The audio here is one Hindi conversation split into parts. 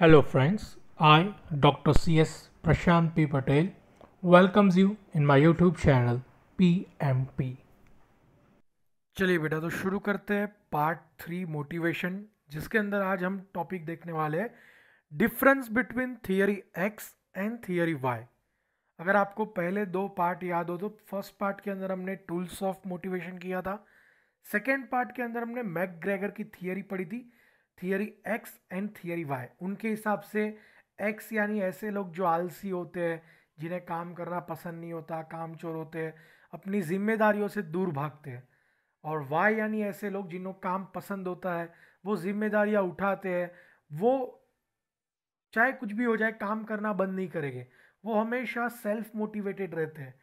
Hello friends, I Dr. C.S. Prashant P. Patel welcomes you in my YouTube channel PMP. चलिए बेटा तो शुरू करते हैं पार्ट थ्री मोटिवेशन जिसके अंदर आज हम टॉपिक देखने वाले हैं difference between theory X and theory Y अगर आपको पहले दो पार्ट याद हो तो फर्स्ट पार्ट के अंदर हमने टूल्स ऑफ मोटिवेशन किया था सेकेंड पार्ट के अंदर हमने मैक ग्रेगर की थियोरी पढ़ी थी theory X and theory Y उनके हिसाब से एक्स यानी ऐसे लोग जो आलसी होते हैं जिन्हें काम करना पसंद नहीं होता काम चोर होते हैं अपनी जिम्मेदारियों से दूर भागते हैं और वाई यानी ऐसे लोग जिन्हों काम पसंद होता है वो जिम्मेदारियाँ उठाते हैं वो चाहे कुछ भी हो जाए काम करना बंद नहीं करेंगे वो हमेशा सेल्फ मोटिवेटेड रहते हैं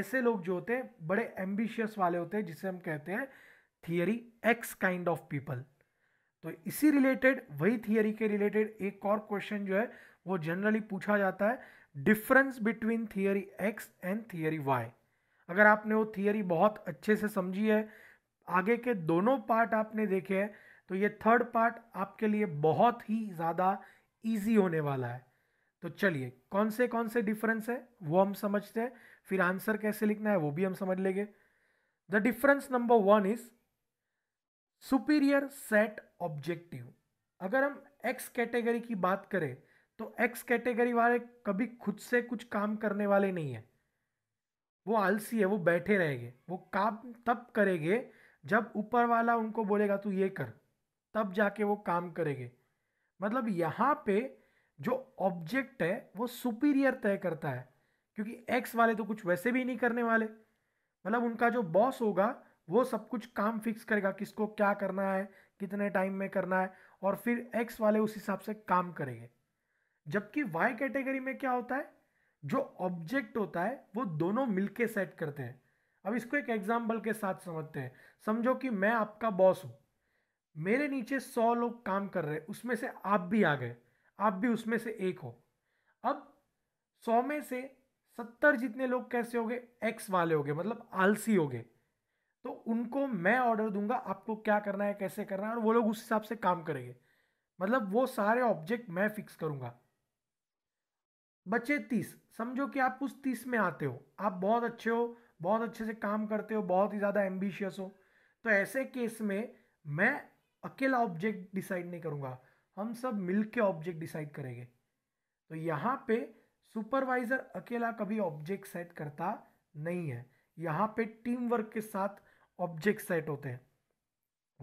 ऐसे लोग जो होते हैं बड़े एम्बिशियस वाले होते हैं जिसे हम कहते हैं theory X kind of people तो इसी रिलेटेड वही थियरी के रिलेटेड एक और क्वेश्चन जो है वो जनरली पूछा जाता है difference between theory X and theory Y अगर आपने वो थियरी बहुत अच्छे से समझी है आगे के दोनों पार्ट आपने देखे हैं तो ये थर्ड पार्ट आपके लिए बहुत ही ज़्यादा ईजी होने वाला है तो चलिए कौन से कौन से डिफरेंस है वो हम समझते हैं फिर आंसर कैसे लिखना है वो भी हम समझ लेंगे the difference number one is superior set objective अगर हम एक्स कैटेगरी की बात करें तो एक्स कैटेगरी वाले कभी खुद से कुछ काम करने वाले नहीं है वो आलसी है वो बैठे रहेंगे वो काम तब करेंगे जब ऊपर वाला उनको बोलेगा तू ये कर तब जाके वो काम करेंगे मतलब यहाँ पे जो ऑब्जेक्ट है वो सुपीरियर तय करता है क्योंकि एक्स वाले तो कुछ वैसे भी नहीं करने वाले मतलब उनका जो बॉस होगा वो सब कुछ काम फिक्स करेगा किसको क्या करना है कितने टाइम में करना है और फिर एक्स वाले उस हिसाब से काम करेंगे जबकि वाई कैटेगरी में क्या होता है जो ऑब्जेक्ट होता है वो दोनों मिलके सेट करते हैं अब इसको एक एग्जाम्पल के साथ समझते हैं समझो कि मैं आपका बॉस हूँ मेरे नीचे सौ लोग काम कर रहे हैं उसमें से आप भी आ गए आप भी उसमें से एक हो अब सौ में से सत्तर जितने लोग कैसे हो गए एक्स वाले हो गए मतलब आलसी हो गए तो उनको मैं ऑर्डर दूंगा आपको क्या करना है कैसे करना है और वो लोग उस हिसाब से काम करेंगे मतलब वो सारे ऑब्जेक्ट मैं फिक्स करूंगा बचे तीस समझो कि आप उस तीस में आते हो आप बहुत अच्छे हो बहुत अच्छे से काम करते हो बहुत ही ज़्यादा एम्बिशियस हो तो ऐसे केस में मैं अकेला ऑब्जेक्ट डिसाइड नहीं करूँगा हम सब मिल के ऑब्जेक्ट डिसाइड करेंगे तो यहाँ पे सुपरवाइज़र अकेला कभी ऑब्जेक्ट सेट करता नहीं है यहाँ पे टीम वर्क के साथ ऑब्जेक्ट सेट होते हैं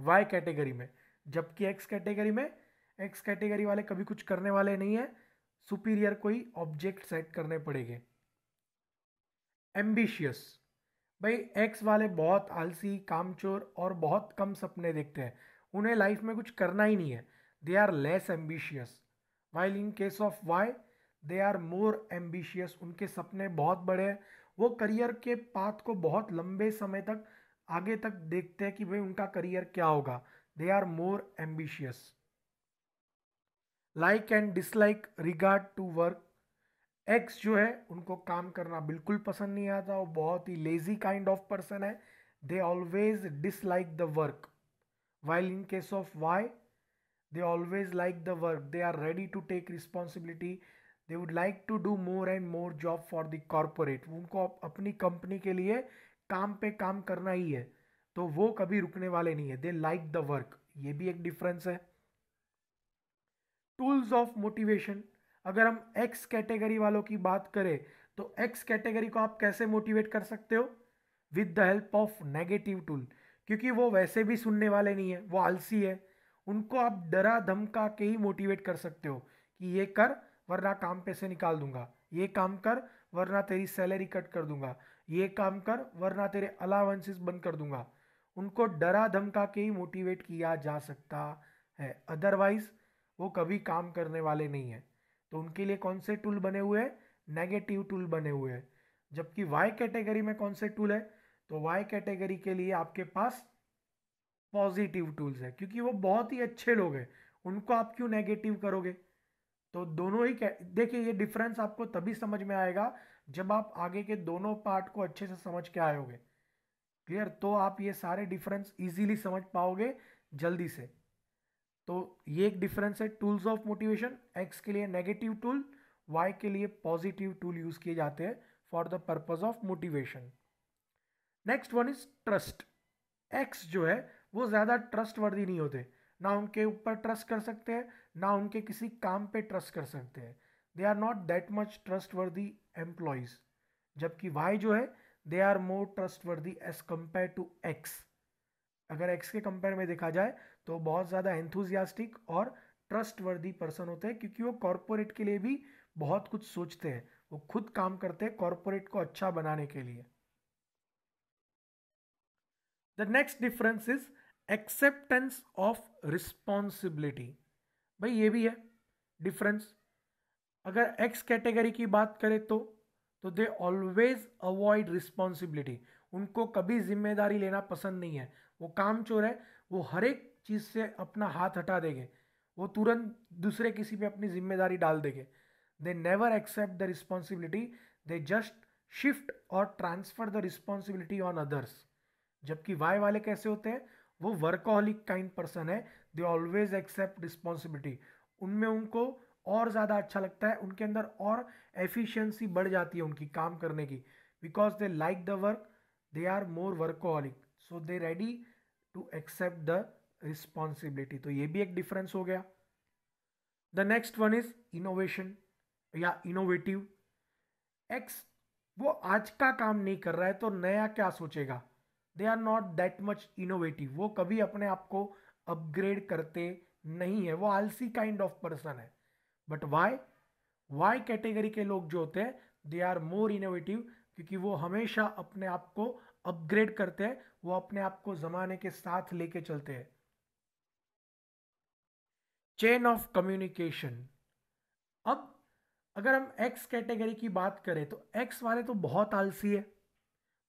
वाई कैटेगरी में जबकि एक्स कैटेगरी में एक्स कैटेगरी वाले कभी कुछ करने वाले नहीं है सुपीरियर कोई ऑब्जेक्ट सेट करने पड़ेंगे एम्बिशियस भाई एक्स वाले बहुत आलसी कामचोर और बहुत कम सपने देखते हैं उन्हें लाइफ में कुछ करना ही नहीं है they are less ambitious while in case of Y they are more ambitious उनके सपने बहुत बड़े हैं वो करियर के पाथ को बहुत लंबे समय तक आगे तक देखते हैं कि भाई उनका करियर क्या होगा they are more ambitious like and dislike regard to work X जो है उनको काम करना बिल्कुल पसंद नहीं आता वो बहुत ही लेजी काइंड ऑफ पर्सन है they always dislike the work while in case of Y they always like the work they are ready to take responsibility they would like to do more and more job for the corporate उनको अपनी कंपनी के लिए काम पे काम करना ही है तो वो कभी रुकने वाले नहीं है दे लाइक द वर्क ये भी एक डिफरेंस है टूल्स ऑफ मोटिवेशन अगर हम एक्स कैटेगरी वालों की बात करें तो एक्स कैटेगरी को आप कैसे मोटिवेट कर सकते हो with the help of negative tool क्योंकि वो वैसे भी सुनने वाले नहीं है वो आलसी है उनको आप डरा धमका के ही मोटिवेट कर सकते हो कि ये कर वरना काम पे से निकाल दूंगा ये काम कर वरना तेरी सैलरी कट कर दूंगा ये काम कर वरना तेरे अलावेंसेस बंद कर दूंगा उनको डरा धमका के ही मोटिवेट किया जा सकता है अदरवाइज वो कभी काम करने वाले नहीं है तो उनके लिए कौन से टूल बने हुए हैं नेगेटिव टूल बने हुए हैं जबकि वाई कैटेगरी में कौन से टूल है तो वाई कैटेगरी के लिए आपके पास पॉजिटिव टूल्स है क्योंकि वो बहुत ही अच्छे लोग हैं उनको आप क्यों नेगेटिव करोगे तो दोनों ही देखिए ये डिफरेंस आपको तभी समझ में आएगा जब आप आगे के दोनों पार्ट को अच्छे से समझ के आयोगे क्लियर तो आप ये सारे डिफरेंस इजीली समझ पाओगे जल्दी से तो ये एक डिफरेंस है टूल्स ऑफ मोटिवेशन एक्स के लिए नेगेटिव टूल वाई के लिए पॉजिटिव टूल यूज़ किए जाते हैं for the purpose of motivation next one is trust X जो है वो ज़्यादा ट्रस्ट वर्दी नहीं होते ना उनके ऊपर ट्रस्ट कर सकते हैं ना उनके किसी काम पे ट्रस्ट कर सकते हैं they are not that much trustworthy employees जबकि वाई जो है they are more trustworthy as compare to X अगर एक्स के कंपेयर में देखा जाए तो बहुत ज़्यादा एंथुजियास्टिक और ट्रस्ट वर्दी पर्सन होते हैं क्योंकि वो कॉरपोरेट के लिए भी बहुत कुछ सोचते हैं वो खुद काम करते हैं कॉरपोरेट को अच्छा बनाने के लिए the next difference is acceptance of responsibility भाई ये भी है डिफरेंस अगर एक्स कैटेगरी की बात करें तो तो दे ऑलवेज अवॉइड रिस्पॉन्सिबिलिटी उनको कभी जिम्मेदारी लेना पसंद नहीं है वो काम चोर है वो हर एक चीज़ से अपना हाथ हटा देंगे वो तुरंत दूसरे किसी पे अपनी जिम्मेदारी डाल देंगे they never accept the responsibility they just shift और transfer the responsibility on others जबकि वाई वाले कैसे होते हैं वो वर्कोहलिक काइंड पर्सन है दे ऑलवेज एक्सेप्ट रिस्पॉन्सिबिलिटी उनमें उनको और ज़्यादा अच्छा लगता है उनके अंदर और एफिशिएंसी बढ़ जाती है उनकी काम करने की because they like the work they are more workaholic so they ready to accept the responsibility तो ये भी एक डिफरेंस हो गया the next one is innovation या इनोवेटिव एक्स वो आज का काम नहीं कर रहा है तो नया क्या सोचेगा they are not that much innovative वो कभी अपने आप को अपग्रेड करते नहीं है वो आलसी काइंड ऑफ पर्सन है बट वाई वाई कैटेगरी के लोग जो होते हैं दे आर मोर इनोवेटिव क्योंकि वो हमेशा अपने आप को अपग्रेड करते हैं वो अपने आप को जमाने के साथ लेके चलते हैं चेन ऑफ कम्युनिकेशन अब अगर हम एक्स कैटेगरी की बात करें तो एक्स वाले तो बहुत आलसी है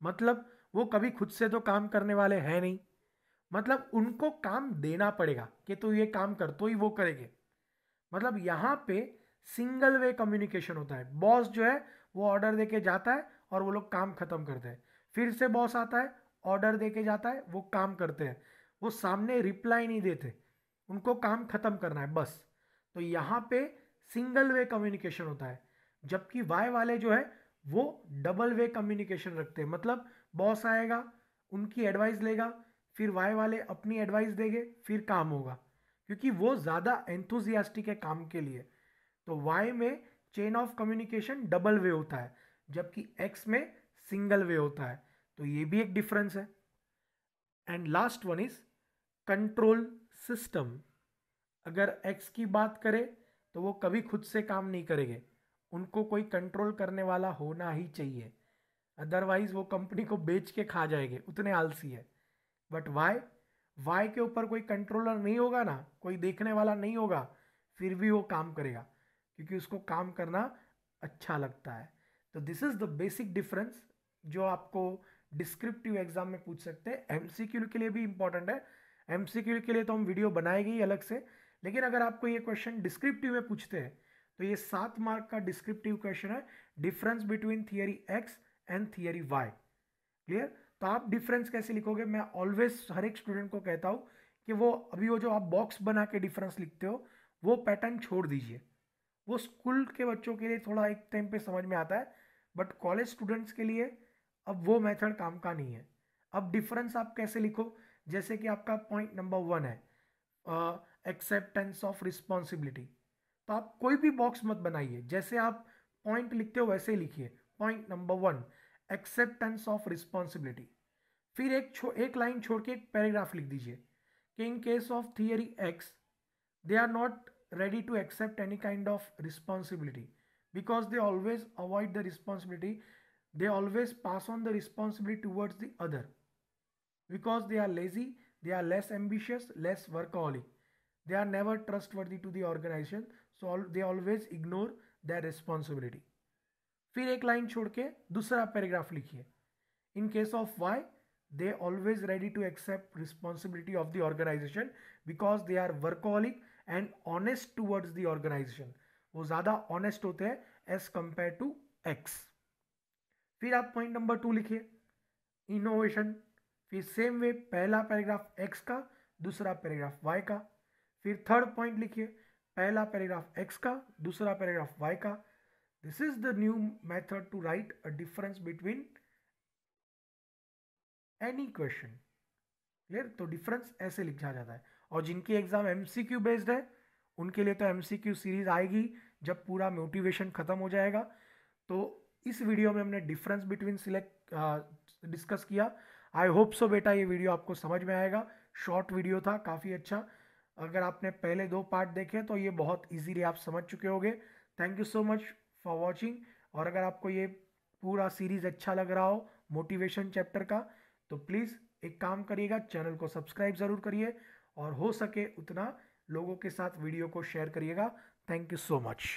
मतलब वो कभी खुद से तो काम करने वाले हैं नहीं मतलब उनको काम देना पड़ेगा कि तू तो ये काम कर तो ही वो करेंगे मतलब यहाँ पे सिंगल वे कम्युनिकेशन होता है बॉस जो है वो ऑर्डर दे के जाता है और वो लोग काम ख़त्म करते हैं फिर से बॉस आता है ऑर्डर दे के जाता है वो काम करते हैं वो सामने रिप्लाई नहीं देते उनको काम ख़त्म करना है बस तो यहाँ पे सिंगल वे कम्युनिकेशन होता है जबकि वाई वाले जो है वो डबल वे कम्युनिकेशन रखते हैं मतलब बॉस आएगा उनकी एडवाइस लेगा फिर वाई वाले अपनी एडवाइस देंगे फिर काम होगा क्योंकि वो ज़्यादा एंथुजियास्टिक है काम के लिए तो वाई में chain of communication double way होता है जबकि एक्स में सिंगल वे होता है तो ये भी एक डिफरेंस है and last one is control system अगर एक्स की बात करें तो वो कभी खुद से काम नहीं करेंगे उनको कोई कंट्रोल करने वाला होना ही चाहिए अदरवाइज वो कंपनी को बेच के खा जाएंगे उतने आलसी है बट वाई वाई के ऊपर कोई कंट्रोलर नहीं होगा ना कोई देखने वाला नहीं होगा फिर भी वो काम करेगा क्योंकि उसको काम करना अच्छा लगता है तो this is the basic difference जो आपको डिस्क्रिप्टिव एग्जाम में पूछ सकते हैं एम सी क्यू के लिए भी इंपॉर्टेंट है एम सी क्यू के लिए तो हम वीडियो बनाएंगे ही अलग से लेकिन अगर आपको ये क्वेश्चन डिस्क्रिप्टिव में पूछते हैं तो ये सात मार्क का डिस्क्रिप्टिव क्वेश्चन है difference between theory X and theory Y clear तो आप डिफरेंस कैसे लिखोगे मैं ऑलवेज हर एक स्टूडेंट को कहता हूँ कि वो अभी वो जो आप बॉक्स बना के डिफरेंस लिखते हो वो पैटर्न छोड़ दीजिए वो स्कूल के बच्चों के लिए थोड़ा एक टाइम पे समझ में आता है बट कॉलेज स्टूडेंट्स के लिए अब वो मेथड काम का नहीं है अब डिफरेंस आप कैसे लिखो जैसे कि आपका पॉइंट नंबर वन है एक्सेप्टेंस ऑफ रिस्पॉन्सिबिलिटी तो आप कोई भी बॉक्स मत बनाइए जैसे आप पॉइंट लिखते हो वैसे ही लिखिए point number one acceptance of responsibility फिर एक छो एक लाइन छोड़ के एक पैराग्राफ लिख दीजिए कि in case of theory X they are not ready to accept any kind of responsibility because they always avoid the responsibility they always pass on the responsibility towards the other because they are lazy they are less ambitious less work workaholic they are never trustworthy to the so they always ignore the responsibility फिर एक लाइन छोड़ के दूसरा पैराग्राफ लिखिए in case of Y they always ready to accept responsibility of the organization because they are workaholic and honest towards the organization वो ज़्यादा ऑनेस्ट होते हैं एज कंपेयर टू एक्स फिर आप पॉइंट नंबर टू लिखिए इनोवेशन फिर सेम वे पहला पैराग्राफ एक्स का दूसरा पैराग्राफ वाई का फिर थर्ड पॉइंट लिखिए पहला पैराग्राफ एक्स का दूसरा पैराग्राफ वाई का this is the new method to write a difference between any question clear तो डिफरेंस ऐसे लिखा जाता है और जिनकी एग्जाम एम बेस्ड है उनके लिए तो एम सीरीज आएगी जब पूरा मोटिवेशन खत्म हो जाएगा तो इस वीडियो में हमने डिफरेंस बिटवीन सिलेक्ट डिस्कस किया आई होप सो बेटा ये वीडियो आपको समझ में आएगा शॉर्ट वीडियो था काफ़ी अच्छा अगर आपने पहले दो पार्ट देखे तो ये बहुत इजीली आप समझ चुके होंगे thank you so much for watching और अगर आपको ये पूरा सीरीज़ अच्छा लग रहा हो मोटिवेशन चैप्टर का तो प्लीज़ एक काम करिएगा चैनल को सब्सक्राइब ज़रूर करिए और हो सके उतना लोगों के साथ वीडियो को शेयर करिएगा थैंक यू सो मच